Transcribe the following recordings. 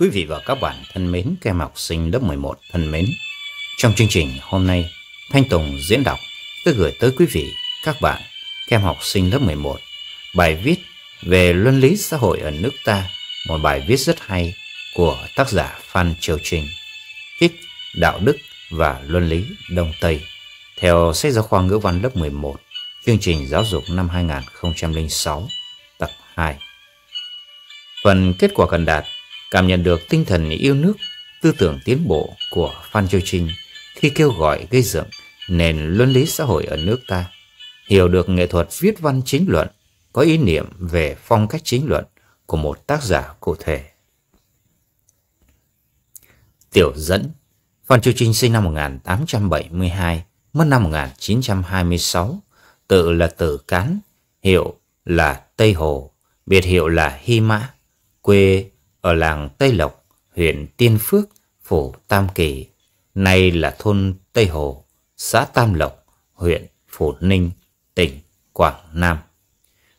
Quý vị và các bạn thân mến, các em học sinh lớp 11 thân mến. Trong chương trình hôm nay, Thanh Tùng diễn đọc tôi gửi tới quý vị, các bạn, các em học sinh lớp 11 bài viết về luân lý xã hội ở nước ta, một bài viết rất hay của tác giả Phan Triều Trình, trích Đạo đức và luân lý Đông Tây, theo sách giáo khoa ngữ văn lớp 11, chương trình giáo dục năm 2006, tập 2. Phần kết quả cần đạt cảm nhận được tinh thần yêu nước, tư tưởng tiến bộ của Phan Châu Trinh khi kêu gọi gây dựng nền luân lý xã hội ở nước ta, hiểu được nghệ thuật viết văn chính luận có ý niệm về phong cách chính luận của một tác giả cụ thể. Tiểu dẫn Phan Châu Trinh sinh năm 1872, mất năm 1926, tự là Tử Cán, hiệu là Tây Hồ, biệt hiệu là Hy Mã, quê ở làng Tây Lộc, huyện Tiên Phước, phủ Tam Kỳ, nay là thôn Tây Hồ, xã Tam Lộc, huyện Phủ Ninh, tỉnh Quảng Nam.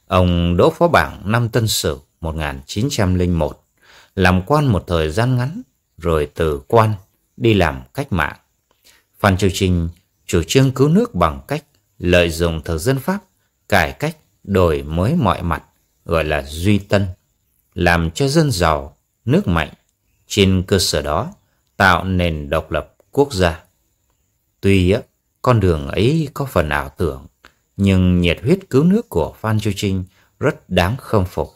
Ông đỗ phó bảng năm Tân Sửu 1901, làm quan một thời gian ngắn, rồi từ quan đi làm cách mạng. Phan Châu Trinh chủ trương cứu nước bằng cách lợi dụng thực dân Pháp, cải cách, đổi mới mọi mặt, gọi là duy tân làm cho dân giàu, nước mạnh, trên cơ sở đó tạo nền độc lập quốc gia. Tuy con đường ấy có phần ảo tưởng, nhưng nhiệt huyết cứu nước của Phan Chu Trinh rất đáng khâm phục.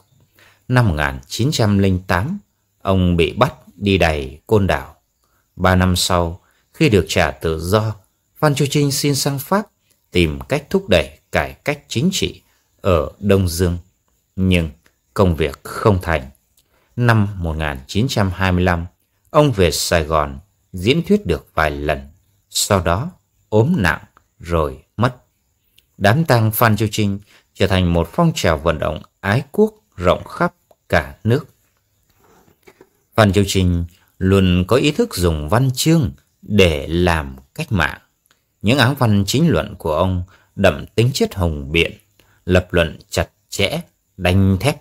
Năm 1908, ông bị bắt đi đày côn đảo. Ba năm sau, khi được trả tự do, Phan Chu Trinh xin sang Pháp tìm cách thúc đẩy cải cách chính trị ở Đông Dương. Nhưng công việc không thành. Năm 1925, ông về Sài Gòn diễn thuyết được vài lần, sau đó ốm nặng rồi mất. Đám tang Phan Châu Trinh trở thành một phong trào vận động ái quốc rộng khắp cả nước. Phan Châu Trinh luôn có ý thức dùng văn chương để làm cách mạng. Những áng văn chính luận của ông đậm tính chất hùng biện, lập luận chặt chẽ, đanh thép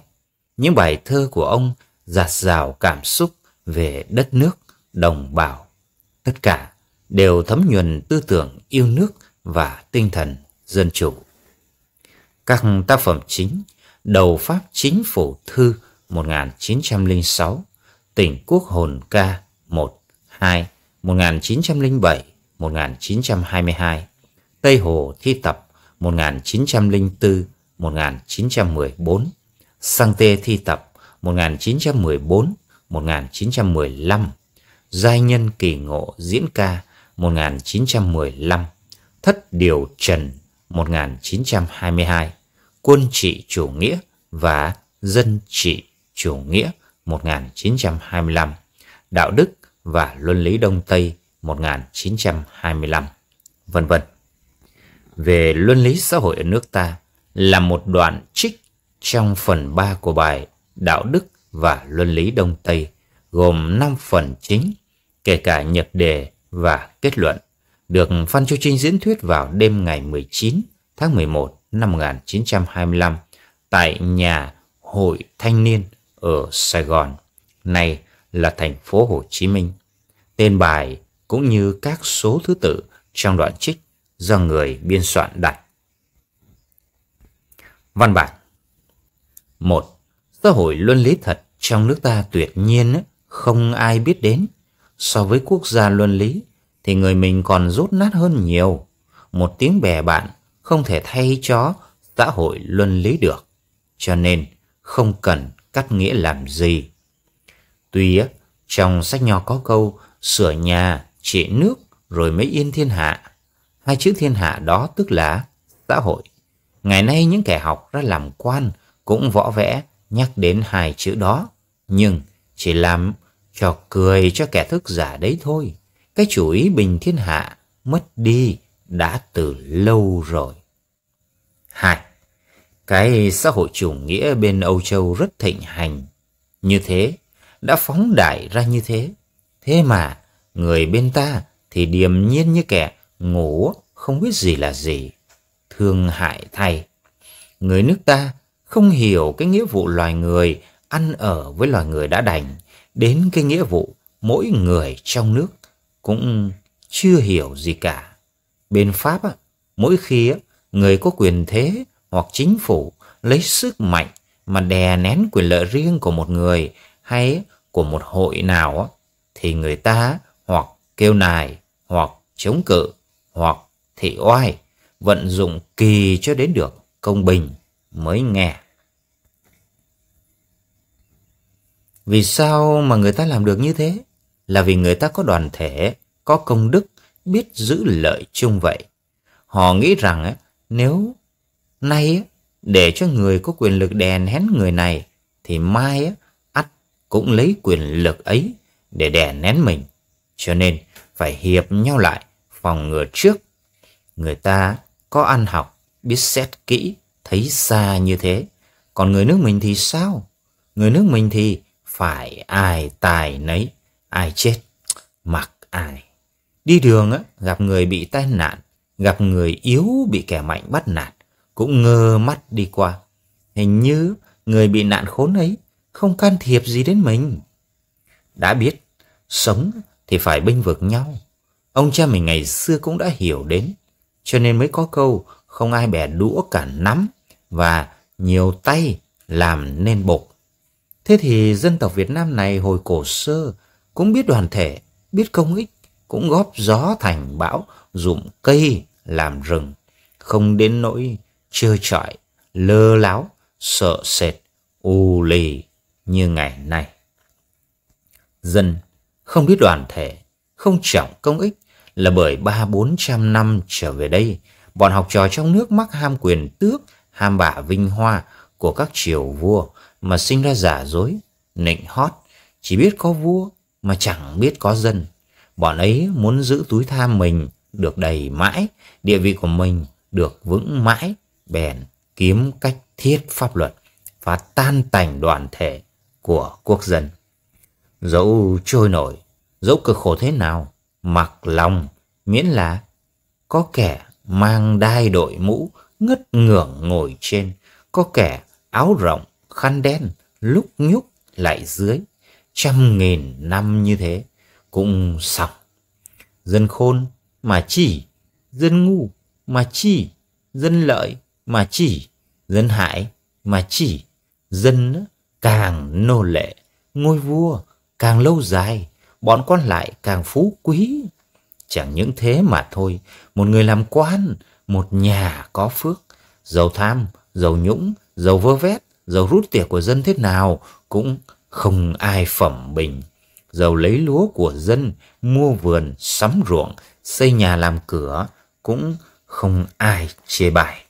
những bài thơ của ông giạt rào cảm xúc về đất nước, đồng bào. Tất cả đều thấm nhuần tư tưởng yêu nước và tinh thần dân chủ. Các tác phẩm chính Đầu Pháp Chính Phủ Thư 1906 Tỉnh Quốc Hồn Ca 1, 2 1907-1922 Tây Hồ Thi Tập 1904-1914 Sang Tê thi tập 1914-1915 Giai nhân kỳ ngộ diễn ca 1915 Thất điều trần 1922 Quân trị chủ nghĩa và dân trị chủ nghĩa 1925 Đạo đức và luân lý Đông Tây 1925 vân vân về luân lý xã hội ở nước ta là một đoạn trích trong phần 3 của bài Đạo đức và luân lý Đông Tây gồm 5 phần chính, kể cả nhật đề và kết luận, được Phan Chu Trinh diễn thuyết vào đêm ngày 19 tháng 11 năm 1925 tại nhà Hội Thanh niên ở Sài Gòn, nay là thành phố Hồ Chí Minh. Tên bài cũng như các số thứ tự trong đoạn trích do người biên soạn đặt. Văn bản một, xã hội luân lý thật trong nước ta tuyệt nhiên không ai biết đến. So với quốc gia luân lý thì người mình còn rốt nát hơn nhiều. Một tiếng bè bạn không thể thay cho xã hội luân lý được. Cho nên không cần cắt nghĩa làm gì. Tuy trong sách nho có câu sửa nhà, trị nước rồi mới yên thiên hạ. Hai chữ thiên hạ đó tức là xã hội. Ngày nay những kẻ học ra làm quan – cũng võ vẽ nhắc đến hai chữ đó, nhưng chỉ làm trò cười cho kẻ thức giả đấy thôi. Cái chủ ý bình thiên hạ mất đi đã từ lâu rồi. Hai, cái xã hội chủ nghĩa bên Âu Châu rất thịnh hành. Như thế, đã phóng đại ra như thế. Thế mà, người bên ta thì điềm nhiên như kẻ ngủ không biết gì là gì. Thương hại thay. Người nước ta không hiểu cái nghĩa vụ loài người ăn ở với loài người đã đành, đến cái nghĩa vụ mỗi người trong nước cũng chưa hiểu gì cả. Bên Pháp, mỗi khi á người có quyền thế hoặc chính phủ lấy sức mạnh mà đè nén quyền lợi riêng của một người hay của một hội nào á thì người ta hoặc kêu nài hoặc chống cự hoặc thị oai vận dụng kỳ cho đến được công bình mới nghe. Vì sao mà người ta làm được như thế? Là vì người ta có đoàn thể, có công đức, biết giữ lợi chung vậy. Họ nghĩ rằng nếu nay để cho người có quyền lực đèn hén người này, thì mai ắt cũng lấy quyền lực ấy để đèn nén mình. Cho nên phải hiệp nhau lại, phòng ngừa trước. Người ta có ăn học, biết xét kỹ, thấy xa như thế. Còn người nước mình thì sao? Người nước mình thì phải ai tài nấy, ai chết, mặc ai. Đi đường á, gặp người bị tai nạn, gặp người yếu bị kẻ mạnh bắt nạt, cũng ngơ mắt đi qua. Hình như người bị nạn khốn ấy không can thiệp gì đến mình. Đã biết, sống thì phải bênh vực nhau. Ông cha mình ngày xưa cũng đã hiểu đến, cho nên mới có câu không ai bẻ đũa cả nắm và nhiều tay làm nên bột. Thế thì dân tộc Việt Nam này hồi cổ xưa cũng biết đoàn thể, biết công ích, cũng góp gió thành bão, dụng cây làm rừng, không đến nỗi trơ trọi, lơ láo, sợ sệt, u lì như ngày nay. Dân không biết đoàn thể, không trọng công ích là bởi ba bốn trăm năm trở về đây, bọn học trò trong nước mắc ham quyền tước ham bạ vinh hoa của các triều vua mà sinh ra giả dối, nịnh hót, chỉ biết có vua mà chẳng biết có dân. Bọn ấy muốn giữ túi tham mình được đầy mãi, địa vị của mình được vững mãi, bèn kiếm cách thiết pháp luật và tan tành đoàn thể của quốc dân. Dẫu trôi nổi, dẫu cực khổ thế nào, mặc lòng miễn là có kẻ mang đai đội mũ ngất ngưởng ngồi trên, có kẻ áo rộng, khăn đen, lúc nhúc lại dưới, trăm nghìn năm như thế, cũng xong. Dân khôn mà chỉ, dân ngu mà chỉ, dân lợi mà chỉ, dân hại mà chỉ, dân càng nô lệ, ngôi vua càng lâu dài, bọn quan lại càng phú quý. Chẳng những thế mà thôi, một người làm quan một nhà có phước, giàu tham, giàu nhũng, giàu vơ vét, giàu rút tiệc của dân thế nào cũng không ai phẩm bình. Giàu lấy lúa của dân, mua vườn, sắm ruộng, xây nhà làm cửa cũng không ai chê bài.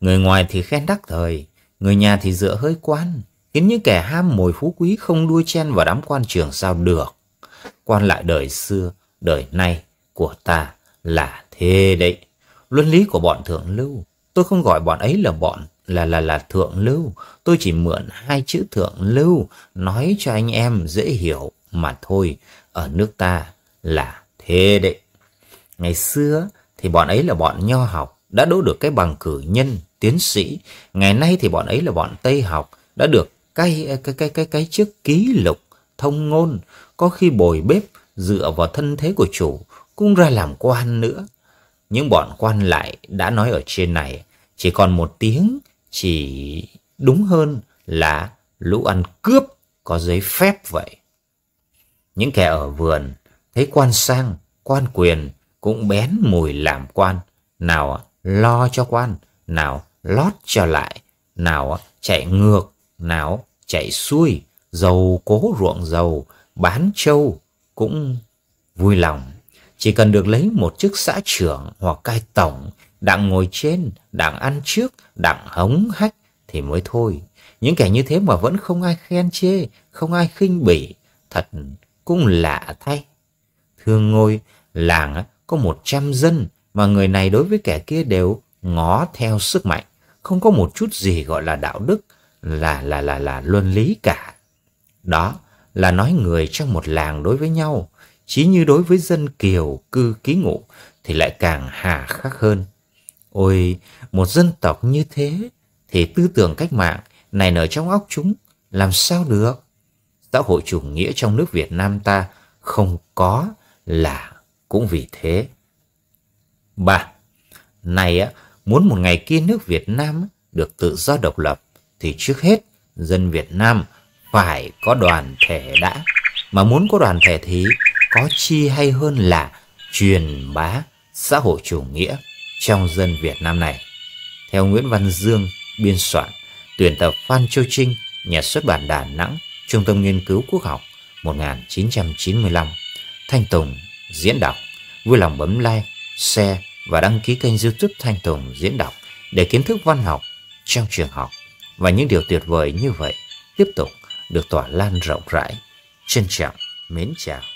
Người ngoài thì khen đắc thời, người nhà thì dựa hơi quan, khiến những kẻ ham mồi phú quý không đua chen vào đám quan trường sao được. Quan lại đời xưa, đời nay của ta là Thế đấy, luân lý của bọn thượng lưu, tôi không gọi bọn ấy là bọn, là là là thượng lưu, tôi chỉ mượn hai chữ thượng lưu nói cho anh em dễ hiểu mà thôi, ở nước ta là thế đấy. Ngày xưa thì bọn ấy là bọn nho học, đã đỗ được cái bằng cử nhân, tiến sĩ, ngày nay thì bọn ấy là bọn Tây học, đã được cái cái cái cái cái chức ký lục, thông ngôn, có khi bồi bếp dựa vào thân thế của chủ cũng ra làm quan nữa những bọn quan lại đã nói ở trên này chỉ còn một tiếng, chỉ đúng hơn là lũ ăn cướp có giấy phép vậy. Những kẻ ở vườn thấy quan sang, quan quyền cũng bén mùi làm quan, nào lo cho quan, nào lót cho lại, nào chạy ngược, nào chạy xuôi, dầu cố ruộng dầu, bán trâu cũng vui lòng. Chỉ cần được lấy một chức xã trưởng hoặc cai tổng, đảng ngồi trên, đảng ăn trước, đảng hống hách thì mới thôi. Những kẻ như thế mà vẫn không ai khen chê, không ai khinh bỉ, thật cũng lạ thay. Thường ngôi, làng có một trăm dân mà người này đối với kẻ kia đều ngó theo sức mạnh, không có một chút gì gọi là đạo đức, là là là là luân lý cả. Đó là nói người trong một làng đối với nhau Chí như đối với dân kiều cư ký ngụ thì lại càng hà khắc hơn. Ôi, một dân tộc như thế thì tư tưởng cách mạng này nở trong óc chúng làm sao được? Xã hội chủ nghĩa trong nước Việt Nam ta không có là cũng vì thế. ba Này á, muốn một ngày kia nước Việt Nam được tự do độc lập thì trước hết dân Việt Nam phải có đoàn thể đã. Mà muốn có đoàn thể thì có chi hay hơn là truyền bá xã hội chủ nghĩa trong dân Việt Nam này. Theo Nguyễn Văn Dương biên soạn, tuyển tập Phan Châu Trinh, nhà xuất bản Đà Nẵng, Trung tâm Nghiên cứu Quốc học 1995, Thanh Tùng diễn đọc. Vui lòng bấm like, share và đăng ký kênh youtube Thanh Tùng diễn đọc để kiến thức văn học trong trường học và những điều tuyệt vời như vậy tiếp tục được tỏa lan rộng rãi. Trân trọng, mến chào.